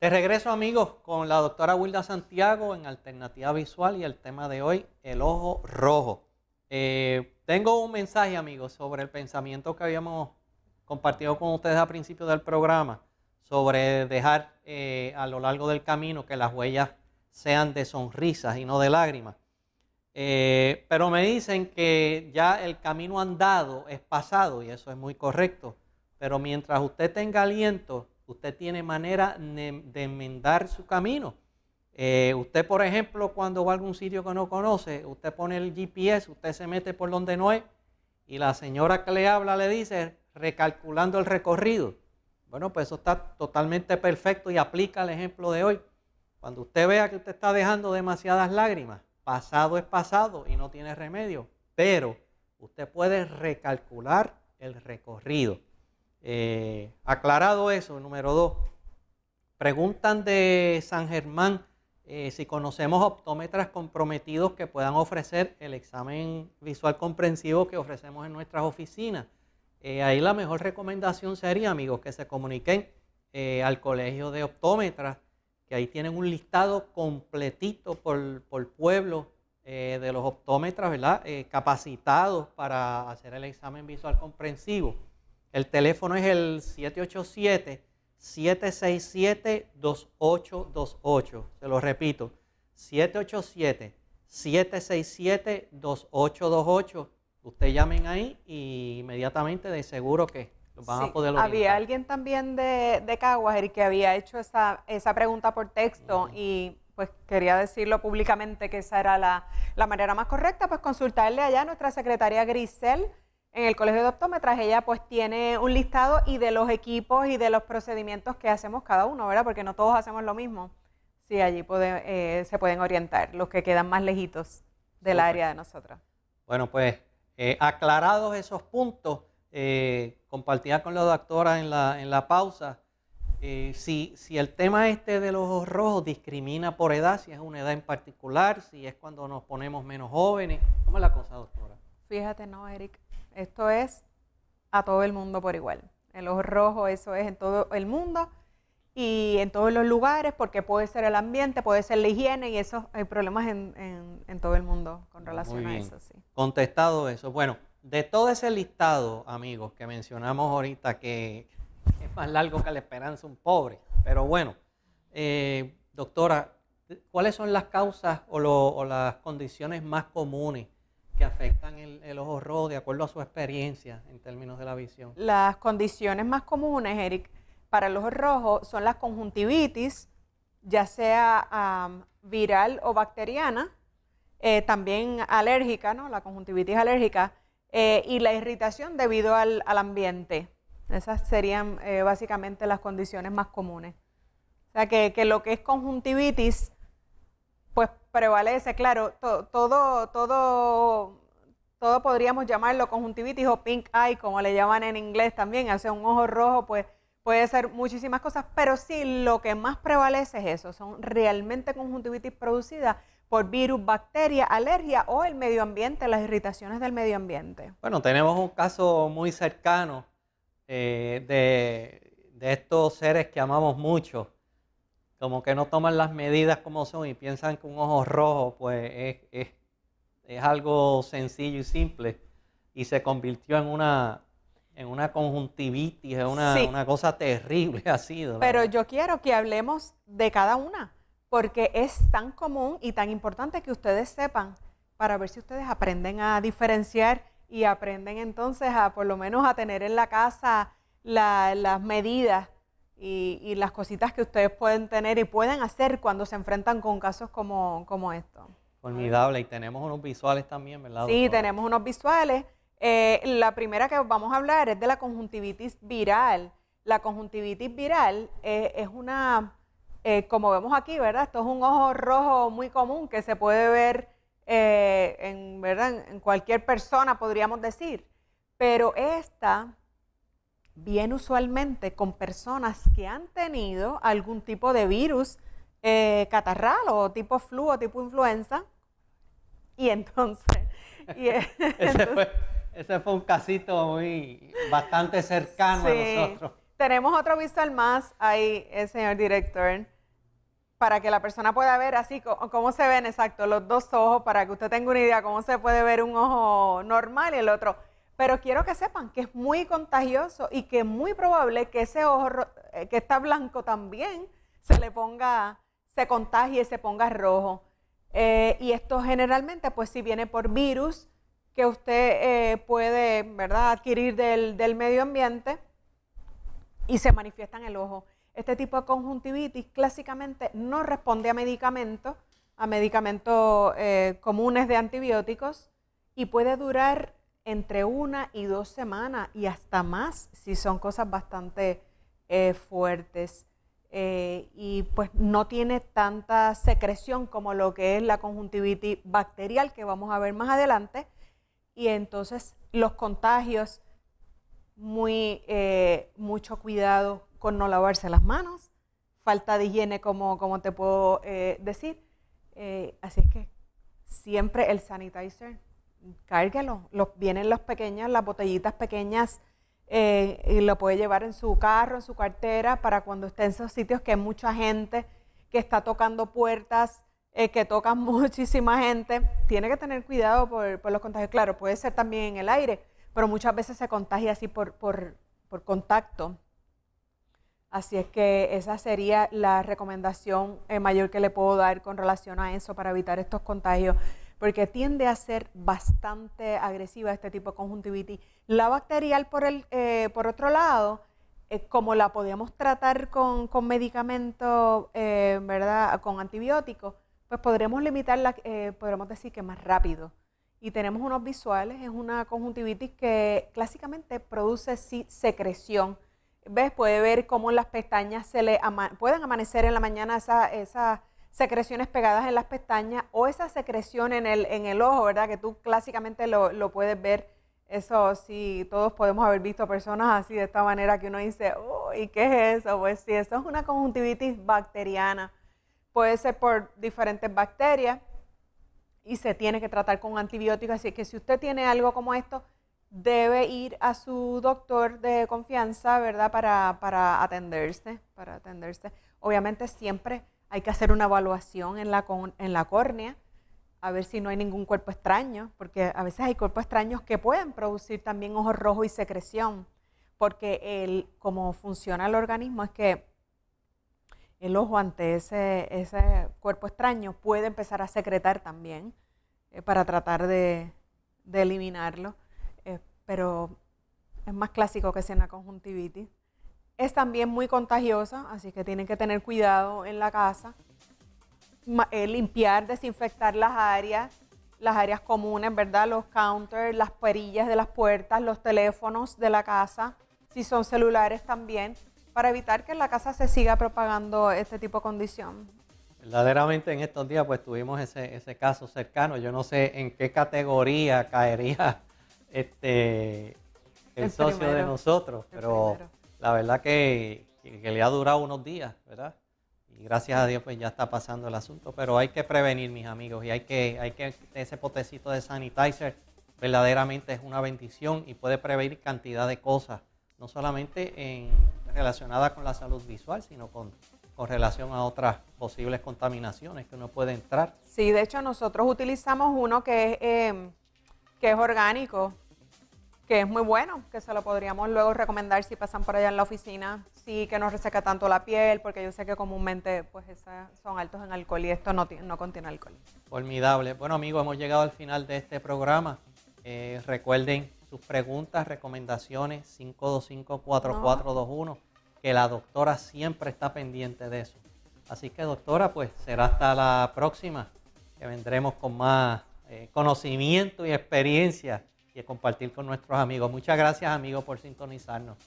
De regreso amigos con la doctora Wilda Santiago en Alternativa Visual y el tema de hoy, el ojo rojo. Eh, tengo un mensaje amigos sobre el pensamiento que habíamos compartido con ustedes al principio del programa, sobre dejar eh, a lo largo del camino que las huellas sean de sonrisas y no de lágrimas. Eh, pero me dicen que ya el camino andado es pasado y eso es muy correcto. Pero mientras usted tenga aliento, usted tiene manera de, enmendar su camino. Eh, usted, por ejemplo, cuando va a algún sitio que no conoce, usted pone el GPS, usted se mete por donde no es y la señora que le habla le dice, recalculando el recorrido. Bueno, pues eso está totalmente perfecto y aplica el ejemplo de hoy. Cuando usted vea que usted está dejando demasiadas lágrimas, pasado es pasado y no tiene remedio, pero usted puede recalcular el recorrido. Eh, aclarado eso, número dos. Preguntan de San Germán eh, si conocemos optómetras comprometidos que puedan ofrecer el examen visual comprensivo que ofrecemos en nuestras oficinas. Eh, ahí la mejor recomendación sería, amigos, que se comuniquen eh, al colegio de optómetras, que ahí tienen un listado completito por, por pueblo de los optómetras, ¿verdad? capacitados para hacer el examen visual comprensivo. El teléfono es el 787-767-2828. Se lo repito, 787-767-2828. Usted llamen ahí y inmediatamente de seguro que van a poder orientar. Había alguien también de, de Caguas, que había hecho esa, esa pregunta por texto mm. y pues quería decirlo públicamente que esa era la, la manera más correcta, pues consultarle allá a nuestra secretaria Grisel en el Colegio de Optómetras, ella pues tiene un listado y de los equipos y de los procedimientos que hacemos cada uno, ¿verdad? Porque no todos hacemos lo mismo. Sí, allí eh, se pueden orientar los que quedan más lejitos del área de nosotros. Bueno, pues eh, aclarados esos puntos, eh, compartía con la doctora en la, pausa, eh, si, si el tema este de los ojos rojos discrimina por edad, si es una edad en particular, si es cuando nos ponemos menos jóvenes, ¿cómo es la cosa, doctora? Fíjate, no, Eric esto es a todo el mundo por igual. El ojo rojo, eso es en todo el mundo y en todos los lugares, porque puede ser el ambiente, puede ser la higiene y eso, hay problemas en, todo el mundo con relación a eso. Sí. Contestado eso. Bueno, de todo ese listado, amigos, que mencionamos ahorita, que es más largo que la esperanza un pobre, pero bueno, eh, doctora, ¿cuáles son las causas o las condiciones más comunes? que afectan el, ojo rojo de acuerdo a su experiencia en términos de la visión? Las condiciones más comunes, Eric, para el ojo rojo son las conjuntivitis, ya sea viral o bacteriana, eh, también alérgica, ¿no? La conjuntivitis alérgica eh, y la irritación debido al, ambiente. Esas serían eh, básicamente las condiciones más comunes. O sea que, que lo que es conjuntivitis pues prevalece, claro, todo, todo, todo podríamos llamarlo conjuntivitis o pink eye, como le llaman en inglés también, hace un ojo rojo, pues puede ser muchísimas cosas, pero sí lo que más prevalece es eso, son realmente conjuntivitis producidas por virus, bacteria, alergia o el medio ambiente, las irritaciones del medio ambiente. Bueno, tenemos un caso muy cercano eh, de, de estos seres que amamos mucho, como que no toman las medidas como son y piensan que un ojo rojo pues es, es, es algo sencillo y simple y se convirtió en una, en una conjuntivitis, en una, cosa terrible ha sido. Pero yo quiero que hablemos de cada una, porque es tan común y tan importante que ustedes sepan para ver si ustedes aprenden a diferenciar y aprenden entonces a por lo menos a tener en la casa las medidas y, las cositas que ustedes pueden tener y pueden hacer cuando se enfrentan con casos como, como estos. Formidable, y tenemos unos visuales también, ¿verdad? Sí, tenemos unos visuales. Eh, la primera que vamos a hablar es de la conjuntivitis viral. La conjuntivitis viral eh, es una, eh, como vemos aquí, ¿verdad? Esto es un ojo rojo muy común que se puede ver en, ¿verdad? en cualquier persona, podríamos decir. Pero esta bien usualmente con personas que han tenido algún tipo de virus eh, catarral o tipo flu o tipo influenza. Y entonces... ese, fue, un casito muy bastante cercano a nosotros. Tenemos otro visual más ahí, el señor director, para que la persona pueda ver así cómo se ven exacto los dos ojos, para que usted tenga una idea cómo se puede ver un ojo normal y el otro. Pero quiero que sepan que es muy contagioso y que es muy probable que ese ojo eh, que está blanco también se le ponga, se contagie y se ponga rojo. Eh, y esto generalmente, pues si viene por virus que usted eh, puede, ¿verdad?, adquirir del, medio ambiente y se manifiesta en el ojo. Este tipo de conjuntivitis clásicamente no responde a medicamentos, a medicamentos comunes de antibióticos y puede durar entre una y dos semanas y hasta más si son cosas bastante eh, fuertes. Eh, y pues no tiene tanta secreción como lo que es la conjuntivitis bacterial que vamos a ver más adelante. Y entonces los contagios, muy, eh, mucho cuidado con no lavarse las manos, falta de higiene como, como te puedo decir. así es que siempre el sanitizer cárguelo. Los, vienen las pequeñas, las botellitas pequeñas eh, y lo puede llevar en su carro, en su cartera, para cuando esté en esos sitios que hay mucha gente, que está tocando puertas, eh, que tocan muchísima gente. Tiene que tener cuidado por, los contagios. Claro, puede ser también en el aire, pero muchas veces se contagia así por, contacto. Así es que esa sería la recomendación eh, mayor que le puedo dar con relación a eso para evitar estos contagios porque tiende a ser bastante agresiva este tipo de conjuntivitis. La bacterial, por, el, eh, por otro lado, eh, como la podemos tratar con, con medicamentos, eh, ¿verdad? Con antibióticos, pues podremos limitarla, podremos decir que más rápido. Y tenemos unos visuales, es una conjuntivitis que clásicamente produce secreción. ¿Ves? Puede ver cómo las pestañas se le pueden amanecer en la mañana esas... Esa, secreciones pegadas en las pestañas o esa secreción en el, en el ojo, ¿verdad? Que tú clásicamente lo, puedes ver. Eso sí, todos podemos haber visto personas así de esta manera que uno dice, uy, oh, ¿qué es eso? Pues sí, eso es una conjuntivitis bacteriana. Puede ser por diferentes bacterias y se tiene que tratar con antibióticos. Así que si usted tiene algo como esto, debe ir a su doctor de confianza, ¿verdad? Para, para atenderse, para atenderse. Obviamente siempre hay que hacer una evaluación en la, en la córnea, a ver si no hay ningún cuerpo extraño, porque a veces hay cuerpos extraños que pueden producir también ojos rojos y secreción, porque el, como funciona el organismo es que el ojo ante ese, cuerpo extraño puede empezar a secretar también eh, para tratar de, eliminarlo, eh, pero es más clásico que sea una conjuntivitis. Es también muy contagiosa, así que tienen que tener cuidado en la casa. Eh, limpiar, desinfectar las áreas, las áreas comunes, ¿verdad? Los counters, las perillas de las puertas, los teléfonos de la casa, si son celulares también, para evitar que en la casa se siga propagando este tipo de condición. Verdaderamente en estos días pues tuvimos ese, caso cercano. Yo no sé en qué categoría caería este el, socio de nosotros, pero la verdad que, le ha durado unos días, ¿verdad? Y gracias a Dios pues ya está pasando el asunto, pero hay que prevenir, mis amigos, y hay que, hay que ese potecito de sanitizer verdaderamente es una bendición y puede prevenir cantidad de cosas, no solamente en, relacionada con la salud visual, sino con con relación a otras posibles contaminaciones que uno puede entrar. Sí, de hecho nosotros utilizamos uno que es, em, que es orgánico, que es muy bueno, que se lo podríamos luego recomendar si pasan por allá en la oficina, sí que no reseca tanto la piel, porque yo sé que comúnmente pues son altos en alcohol y esto no, no contiene alcohol. Formidable. Bueno amigos, hemos llegado al final de este programa. Eh, recuerden sus preguntas, recomendaciones 525-4421, que la doctora siempre está pendiente de eso. Así que doctora, pues será hasta la próxima, que vendremos con más eh, conocimiento y experiencia compartir con nuestros amigos. Muchas gracias amigos por sintonizarnos.